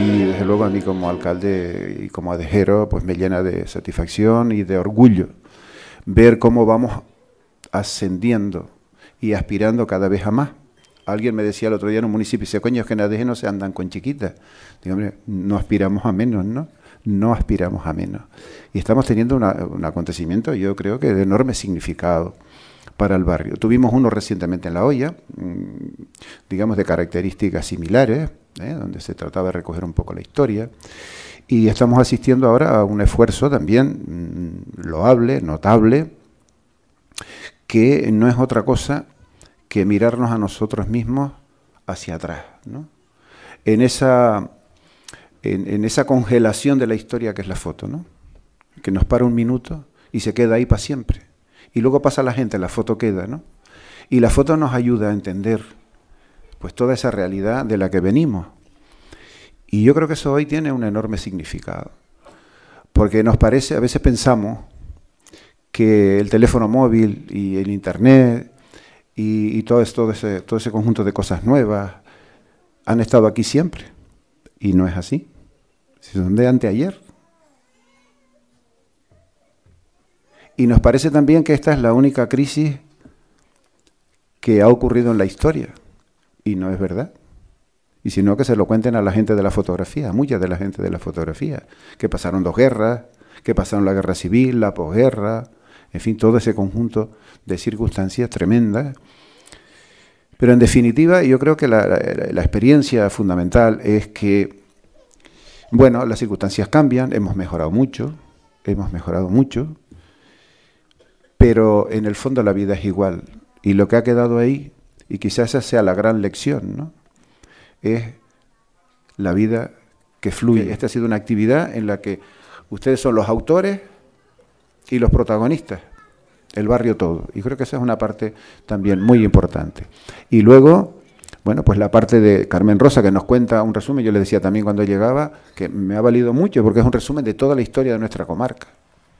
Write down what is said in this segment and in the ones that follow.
y desde luego a mí como alcalde y como adejero pues me llena de satisfacción y de orgullo ver cómo vamos ascendiendo y aspirando cada vez a más. Alguien me decía el otro día en un municipio, dice, coño, es que en ADG se andan con chiquitas. Digo, hombre, no aspiramos a menos, ¿no? No aspiramos a menos. Y estamos teniendo un acontecimiento, yo creo que de enorme significado para el barrio. Tuvimos uno recientemente en La Hoya, mm, digamos de características similares, ¿eh? donde se trataba de recoger un poco la historia. Y estamos asistiendo ahora a un esfuerzo también mm, loable, notable, que no es otra cosa que mirarnos a nosotros mismos hacia atrás. ¿no? En, esa, en, en, esa congelación de la historia que es la foto, ¿no? que nos para un minuto y se queda ahí para siempre. Y luego pasa la gente, la foto queda, ¿no? Y la foto nos ayuda a entender pues toda esa realidad de la que venimos. Y yo creo que eso hoy tiene un enorme significado, porque nos parece, a veces pensamos que el teléfono móvil y el Internet y, todo, todo, ese, todo ese conjunto de cosas nuevas han estado aquí siempre, y no es así. Si son de anteayer, Y nos parece también que esta es la única crisis que ha ocurrido en la historia. Y no es verdad. Y sino que se lo cuenten a la gente de la fotografía, a mucha de la gente de la fotografía, que pasaron dos guerras, que pasaron la guerra civil, la posguerra, en fin, todo ese conjunto de circunstancias tremendas. Pero en definitiva, yo creo que la, la experiencia fundamental es que, bueno, las circunstancias cambian, hemos mejorado mucho, hemos mejorado mucho, pero en el fondo la vida es igual. Y lo que ha quedado ahí y quizás esa sea la gran lección, ¿no? Es la vida que fluye. Esta ha sido una actividad en la que ustedes son los autores y los protagonistas, el barrio todo. Y creo que esa es una parte también muy importante. Y luego, bueno, pues la parte de Carmen Rosa que nos cuenta un resumen, yo le decía también cuando llegaba, que me ha valido mucho porque es un resumen de toda la historia de nuestra comarca.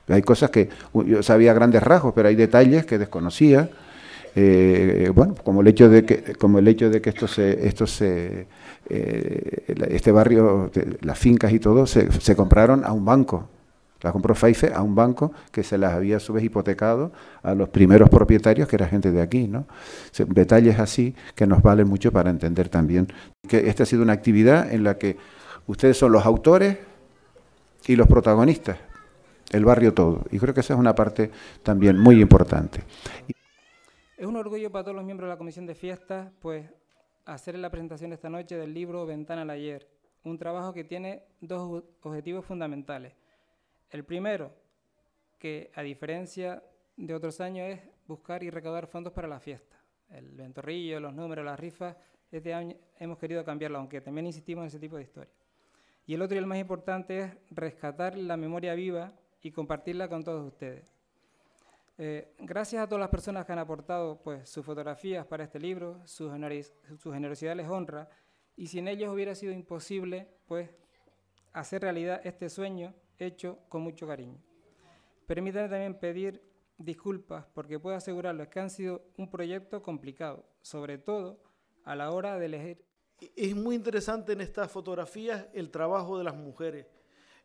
Hay cosas que yo sabía grandes rasgos, pero hay detalles que desconocía eh, bueno, como el hecho de que, como el hecho de que esto se, esto se, eh, este barrio, las fincas y todo, se, compraron a un banco. la compró Faife a un banco que se las había a su vez hipotecado a los primeros propietarios, que era gente de aquí, ¿no? Detalles así que nos valen mucho para entender también que esta ha sido una actividad en la que ustedes son los autores y los protagonistas, el barrio todo. Y creo que esa es una parte también muy importante. Es un orgullo para todos los miembros de la Comisión de Fiestas, pues, hacer la presentación esta noche del libro Ventana al Ayer, un trabajo que tiene dos objetivos fundamentales. El primero, que a diferencia de otros años, es buscar y recaudar fondos para la fiesta. El ventorrillo, los números, las rifas, este año hemos querido cambiarlo, aunque también insistimos en ese tipo de historia. Y el otro y el más importante es rescatar la memoria viva y compartirla con todos ustedes. Eh, gracias a todas las personas que han aportado pues, sus fotografías para este libro, su, su generosidad les honra, y sin ellos hubiera sido imposible pues, hacer realidad este sueño hecho con mucho cariño. Permítanme también pedir disculpas porque puedo asegurarles que han sido un proyecto complicado, sobre todo a la hora de elegir. Es muy interesante en estas fotografías el trabajo de las mujeres.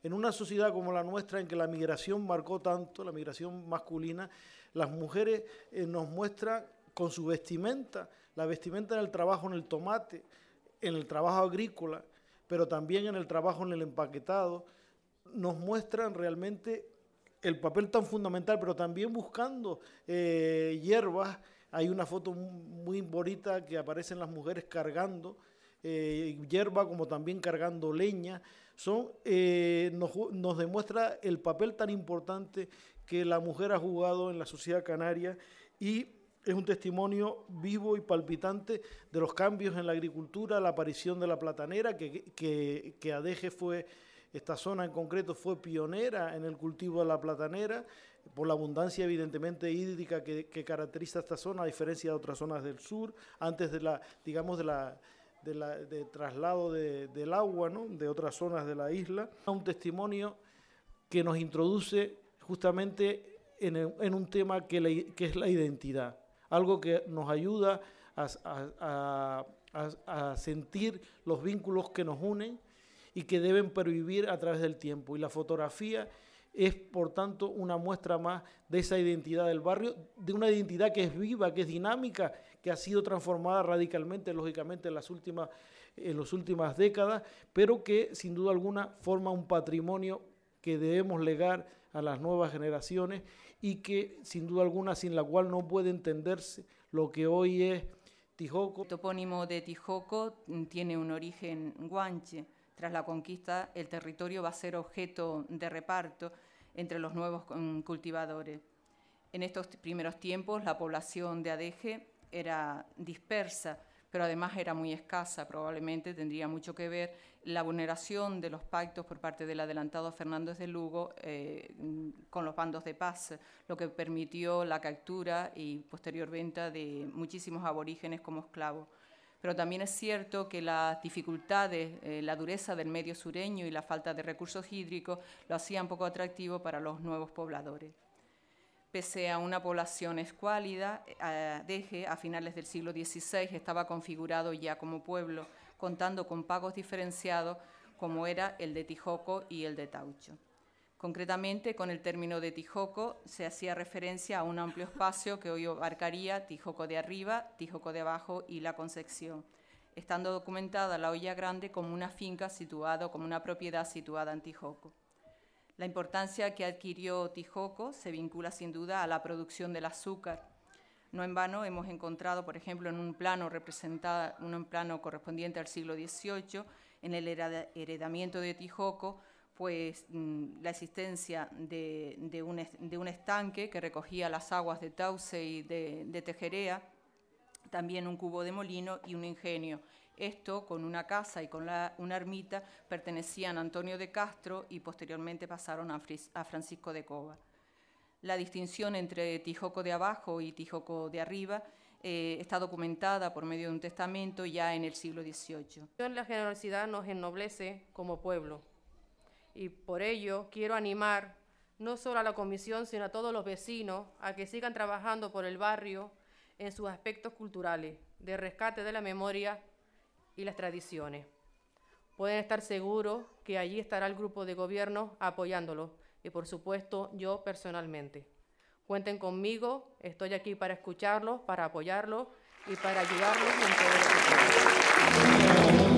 En una sociedad como la nuestra, en que la migración marcó tanto, la migración masculina, las mujeres eh, nos muestran con su vestimenta, la vestimenta en el trabajo en el tomate, en el trabajo agrícola, pero también en el trabajo en el empaquetado, nos muestran realmente el papel tan fundamental, pero también buscando eh, hierbas. Hay una foto muy bonita que aparecen las mujeres cargando eh, hierba, como también cargando leña son, eh, nos, demuestra el papel tan importante que la mujer ha jugado en la sociedad canaria y es un testimonio vivo y palpitante de los cambios en la agricultura, la aparición de la platanera, que, que, que Adeje fue, esta zona en concreto fue pionera en el cultivo de la platanera, por la abundancia evidentemente hídrica que, que caracteriza esta zona, a diferencia de otras zonas del sur, antes de la, digamos, de la de, traslado del agua de otras zonas de la isla. Un testimonio que nos introduce justamente en, un tema que, es la identidad, algo que nos ayuda a, a sentir los vínculos que nos unen y que deben pervivir a través del tiempo. Y la fotografía es por tanto una muestra más de esa identidad del barrio, de una identidad que es viva, que es dinámica, que ha sido transformada radicalmente, lógicamente, en las últimas, en las últimas décadas, pero que sin duda alguna forma un patrimonio que debemos legar a las nuevas generaciones y que sin duda alguna sin la cual no puede entenderse lo que hoy es Tijoco. El topónimo de Tijoco tiene un origen guanche. Tras la conquista, el territorio va a ser objeto de reparto entre los nuevos cultivadores. En estos primeros tiempos la población de adeje era dispersa, pero además era muy escasa, probablemente tendría mucho que ver la vulneración de los pactos por parte del adelantado Fernández de Lugo eh, con los bandos de paz, lo que permitió la captura y posterior venta de muchísimos aborígenes como esclavos pero también es cierto que las dificultades, eh, la dureza del medio sureño y la falta de recursos hídricos lo hacían poco atractivo para los nuevos pobladores. Pese a una población escuálida, eh, Deje a finales del siglo XVI estaba configurado ya como pueblo, contando con pagos diferenciados como era el de Tijoco y el de Taucho. Concretamente, con el término de Tijoco se hacía referencia a un amplio espacio que hoy abarcaría Tijoco de arriba, Tijoco de abajo y La Concepción, estando documentada la olla grande como una finca situada, como una propiedad situada en Tijoco. La importancia que adquirió Tijoco se vincula sin duda a la producción del azúcar. No en vano hemos encontrado, por ejemplo, en un plano, un plano correspondiente al siglo XVIII, en el heredamiento de Tijoco, pues mm, la existencia de, un, estanque que recogía las aguas de Tauce y de, Tejerea, también un cubo de molino y un ingenio. Esto, con una casa y con una ermita, pertenecían a Antonio de Castro y posteriormente pasaron a, Francisco de Cova. La distinción entre Tijoco de abajo y Tijoco de arriba eh, está documentada por medio de un testamento ya en el siglo XVIII. La generosidad nos ennoblece como pueblo y por ello quiero animar no solo a la comisión, sino a todos los vecinos a que sigan trabajando por el barrio en sus aspectos culturales, de rescate de la memoria y las tradiciones. Pueden estar seguros que allí estará el grupo de gobierno apoyándolos y por supuesto yo personalmente. Cuenten conmigo, estoy aquí para escucharlos, para apoyarlos y para ayudarlos en todo